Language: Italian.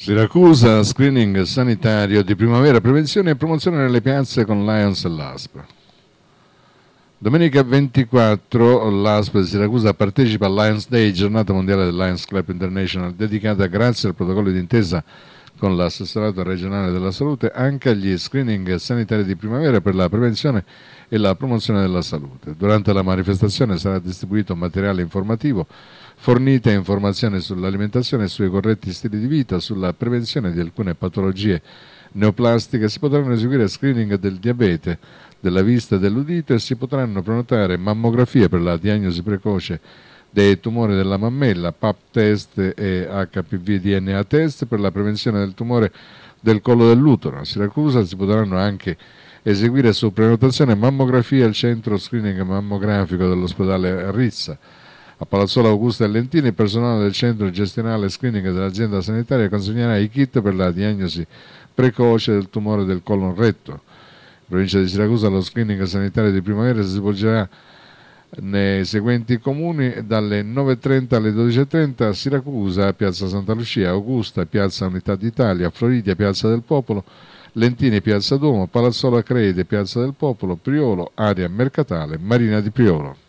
Siracusa, screening sanitario di primavera, prevenzione e promozione nelle piazze con Lions e l'ASP. Domenica 24 l'ASP di Siracusa partecipa al Lions Day, giornata mondiale del Lions Club International, dedicata grazie al protocollo d'intesa intesa con l'assessorato regionale della salute anche agli screening sanitari di primavera per la prevenzione e la promozione della salute. Durante la manifestazione sarà distribuito materiale informativo, fornite informazioni sull'alimentazione, sui corretti stili di vita, sulla prevenzione di alcune patologie neoplastiche, si potranno eseguire screening del diabete, della vista e dell'udito e si potranno prenotare mammografie per la diagnosi precoce dei tumori della mammella, PAP test e HPV DNA test per la prevenzione del tumore del collo dell'utero. A Siracusa si potranno anche eseguire su prenotazione mammografia al centro screening mammografico dell'ospedale Rizza. A Palazzola Augusta e Lentini il personale del centro gestionale screening dell'azienda sanitaria consegnerà i kit per la diagnosi precoce del tumore del colon retto. In provincia di Siracusa lo screening sanitario di primavera si svolgerà nei seguenti comuni dalle 9.30 alle 12.30 Siracusa, Piazza Santa Lucia, Augusta, Piazza Unità d'Italia, Floridia, Piazza del Popolo, Lentini, Piazza Duomo, Palazzola Crede, Piazza del Popolo, Priolo, Aria Mercatale, Marina di Priolo.